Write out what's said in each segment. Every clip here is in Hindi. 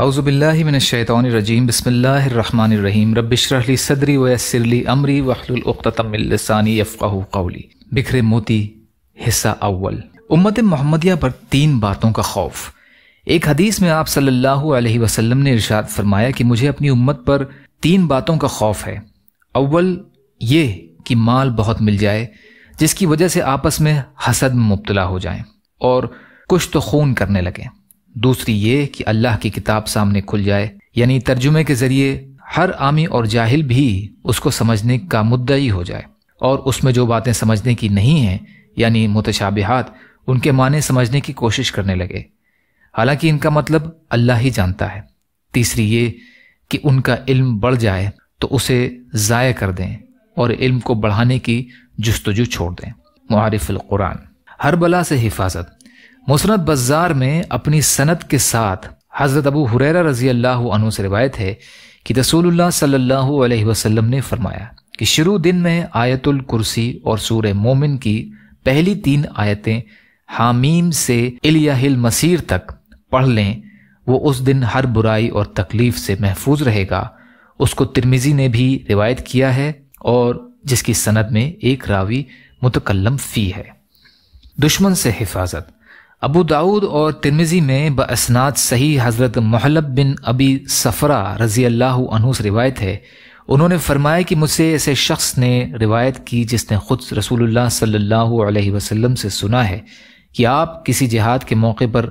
अउज़बिल्लिमिनशैतरजीम बसमीम रबिशरली सदरी वसरली अमरी वहलतमिलसानी अफ़ाह कौली बिखरे मोती हिस्सा अव्वल उम्मत मोहम्मदिया पर तीन बातों का खौफ एक हदीस में आप सल्लल्लाहु अलैहि वसल्लम ने इर्शाद फरमाया कि मुझे अपनी उम्मत पर तीन बातों का खौफ है अव्वल ये कि माल बहुत मिल जाए जिसकी वजह से आपस में हसद में मुबतला हो जाए और कुछ तो खून करने लगें दूसरी ये कि अल्लाह की किताब सामने खुल जाए यानी तर्जुमे के जरिए हर आमी और जाहिल भी उसको समझने का मुद्दा ही हो जाए और उसमें जो बातें समझने की नहीं हैं यानी मुतशाबिहात उनके माने समझने की कोशिश करने लगे हालांकि इनका मतलब अल्लाह ही जानता है तीसरी ये कि उनका इल्म बढ़ जाए तो उसे ज़ाय कर दें और इल्म को बढ़ाने की जस्तजू छोड़ दें मुआरफ़ुल्कुरान हर बला से हिफाजत मुसनत बज़ार में अपनी सनत के साथ हज़रत अबू हुरैरा रज़ी अल्लाह से रिवायत है कि रसूलुल्लाह सल्लल्लाहु अलैहि वसल्लम ने फरमाया कि शुरू दिन में आयतुल कुर्सी और सूर मोमिन की पहली तीन आयतें हामीम से इलियाहिल मसीर तक पढ़ लें वो उस दिन हर बुराई और तकलीफ से महफूज रहेगा उसको तिरमिजी ने भी रिवायत किया है और जिसकी सनद में एक रावी मुतकलम फ़ी है दुश्मन से हिफाजत अबू दाऊद और तिरमिजी में बसनाद सही हज़रत महलब बिन अबी सफ़रा रज़ी अल्लाह अनूस रिवायत है उन्होंने फरमाया कि मुझसे ऐसे शख्स ने रिवायत की जिसने ख़ुद रसूलुल्लाह सल्लल्लाहु अलैहि वसल्लम से सुना है कि आप किसी जिहाद के मौके पर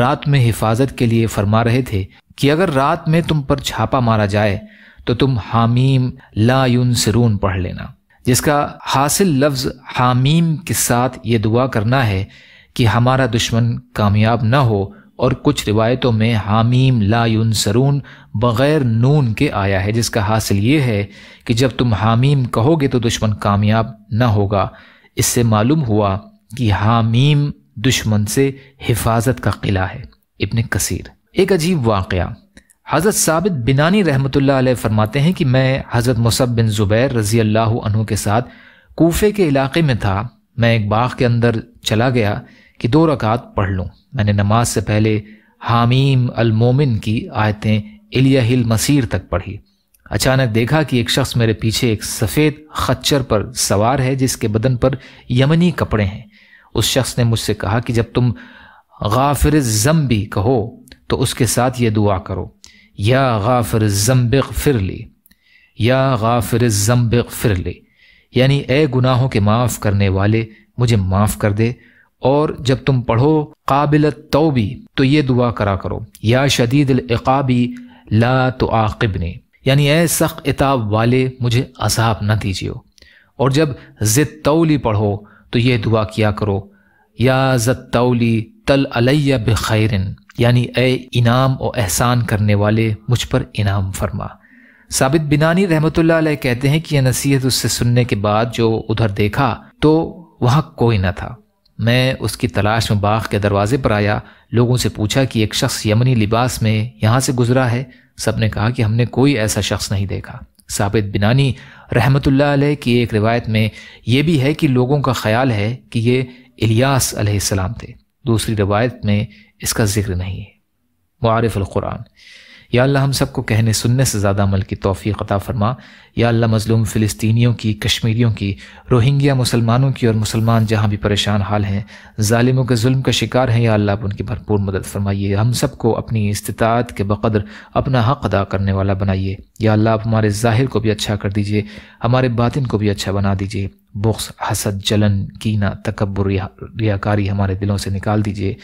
रात में हिफाजत के लिए फरमा रहे थे कि अगर रात में तुम पर छापा मारा जाए तो तुम हामीम लायुन सरून पढ़ लेना जिसका हासिल लफ्ज़ हामीम के साथ ये दुआ करना है कि हमारा दुश्मन कामयाब न हो और कुछ रिवायतों में हामीम लायुन सरून बग़ैर नून के आया है जिसका हासिल ये है कि जब तुम हामीम कहोगे तो दुश्मन कामयाब न होगा इससे मालूम हुआ कि हामीम दुश्मन से हिफाजत का किला है इबन कसीर एक अजीब वाकया हज़रत साबित बिनानी रहमत फरमाते हैं कि मैं हज़रत मुसब बिन ज़ुबैर रज़ी अल्लाह के साथ कोफ़े के इलाके में था मैं एक बाग के अंदर चला गया कि दो रकात पढ़ लूँ मैंने नमाज से पहले हामीम अलमोमिन की आयतें इलिया हिल मसीर तक पढ़ी अचानक देखा कि एक शख्स मेरे पीछे एक सफ़ेद खच्चर पर सवार है जिसके बदन पर यमनी कपड़े हैं उस शख्स ने मुझसे कहा कि जब तुम गाफिर ज़म भी कहो तो उसके साथ ये दुआ करो या गाफिर ज़म्ब फिर ले या गाफिर ज़म्ब फिर ले यानी ए गुनाहों के माफ़ करने वाले मुझे माफ़ कर दे और जब तुम पढ़ो काबिल तोबी तो ये दुआ करा करो या शदीद अकाबी ला तो आकिबने यानी ए सख्त इताब वाले मुझे अजाब न दीजियो और जब ज़िद तौली पढ़ो तो ये दुआ किया करो या ज़द तौली तल अलैया ख़ैरन यानी ए इनाम और एहसान करने वाले मुझ पर इनाम फरमा साबित बिनानी रहमत कहते हैं कि यह नसीहत उससे सुनने के बाद जो उधर देखा तो वहाँ कोई न था मैं उसकी तलाश में बाग के दरवाजे पर आया लोगों से पूछा कि एक शख्स यमनी लिबास में यहाँ से गुजरा है सब ने कहा कि हमने कोई ऐसा शख्स नहीं देखा साबित बिनानी रहमत ला की एक रिवायत में यह भी है कि लोगों का ख्याल है कि ये इलियास अलैहिस्सलाम थे दूसरी रिवायत में इसका जिक्र नहीं है मुआरफ़ कुरान या अल्लाह हम सबको कहने सुनने से ज़्यादा अमल की तोफ़ी अता फरमा या अल्लाह मज़लूम फ़िलिस्तीनियों की कश्मीरियों की रोहिंग्या मुसलमानों की और मुसलमान जहाँ भी परेशान हाल हैं ालिमों के जुल्म का शिकार हैं या अल्लाह आप उनकी भरपूर मदद फरमाइए हम सबको अपनी इस्तात के बकदर अपना हक़ अदा करने वाला बनाइए या अल्लाह आप हमारे ज़ाहिर को भी अच्छा कर दीजिए हमारे बातिन को भी अच्छा बना दीजिए बुख्स हसद जलन कीना तकबर रियाकारी हमारे दिलों से निकाल दीजिए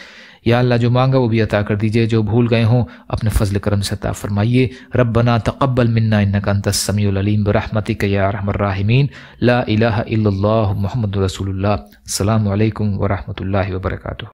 या अल्लाह जो मांगा वो भी अता कर दीजिए जो भूल गए हों अपने फजल करम से अता फरमाइए रब बना तकबल मन्ना इनकसमीम बरहमती कहमर्राहमीन ला इला मोहम्मद रसूलुल्लाह सलाम अलैकुम वबरकू